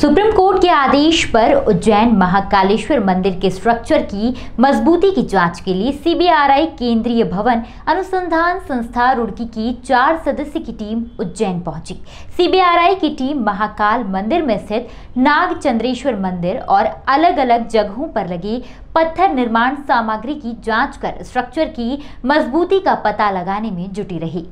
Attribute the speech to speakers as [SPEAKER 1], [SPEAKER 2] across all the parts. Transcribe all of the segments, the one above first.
[SPEAKER 1] supreme court के आदेश पर उज्जैन महाकालेश्वर मंदिर के स्ट्रक्चर की मजबूती की जांच के लिए सीबीआरआई केंद्रीय भवन अनुसंधान संस्था रुड़की की चार सदस्य की टीम उज्जैन पहुंची सीबीआरआई की टीम महाकाल मंदिर में स्थित नाग चंद्रेश्वर मंदिर और अलग अलग जगहों पर लगे पत्थर निर्माण सामग्री की जांच कर स्ट्रक्चर की मजबूती का पता लगाने में जुटी रही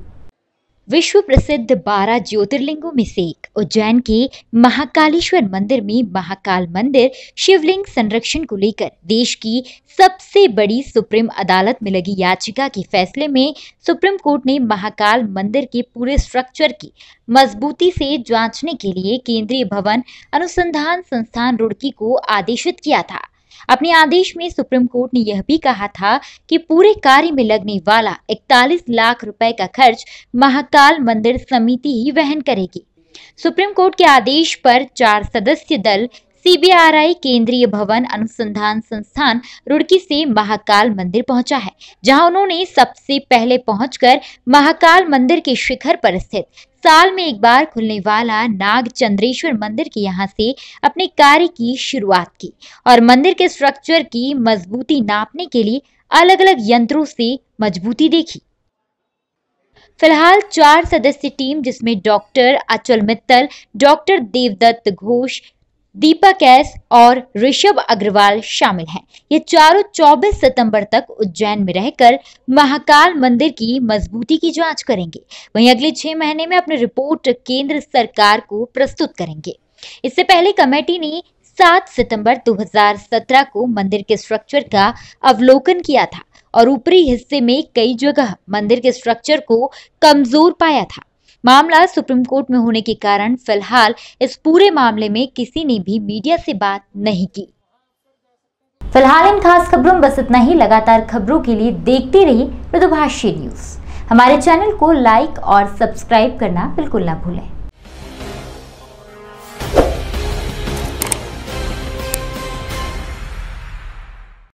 [SPEAKER 1] विश्व प्रसिद्ध बारह ज्योतिर्लिंगों में से एक उज्जैन के महाकालेश्वर मंदिर में महाकाल मंदिर शिवलिंग संरक्षण को लेकर देश की सबसे बड़ी सुप्रीम अदालत में लगी याचिका के फैसले में सुप्रीम कोर्ट ने महाकाल मंदिर के पूरे स्ट्रक्चर की मजबूती से जांचने के लिए केंद्रीय भवन अनुसंधान संस्थान रुड़की को आदेशित किया था अपने आदेश में सुप्रीम कोर्ट ने यह भी कहा था कि पूरे कार्य में लगने वाला 41 लाख रुपए का खर्च महाकाल मंदिर समिति ही वहन करेगी सुप्रीम कोर्ट के आदेश पर चार सदस्य दल सीबीआरआई केंद्रीय भवन अनुसंधान संस्थान रुड़की से महाकाल मंदिर पहुंचा है जहां उन्होंने सबसे पहले पहुंचकर महाकाल मंदिर के शिखर पर स्थित साल में एक बार खुलने वाला नाग चंद्रेश्वर मंदिर के यहाँ से अपने कार्य की शुरुआत की और मंदिर के स्ट्रक्चर की मजबूती नापने के लिए अलग अलग यंत्रों से मजबूती देखी फिलहाल चार सदस्य टीम जिसमें doctor Achal Mittal doctor Devdutt Ghosh Deepak S और ऋषभ अग्रवाल शामिल हैं ये चारों 24 सितंबर तक उज्जैन में रहकर महाकाल मंदिर की मजबूती की जांच करेंगे वहीं अगले छह महीने में अपनी रिपोर्ट केंद्र सरकार को प्रस्तुत करेंगे इससे पहले कमेटी ने 7 सितंबर 2017 को मंदिर के स्ट्रक्चर का अवलोकन किया था और ऊपरी हिस्से में कई जगह मंदिर के स्ट्रक्चर को कमजोर पाया था मामला सुप्रीम कोर्ट में होने के कारण फिलहाल इस पूरे मामले में किसी ने भी मीडिया से बात नहीं की फिलहाल इन खास खबरों में बस इतना ही लगातार खबरों के लिए देखते रहिए मृदुभाषी न्यूज हमारे चैनल को लाइक और सब्सक्राइब करना बिल्कुल ना भूलें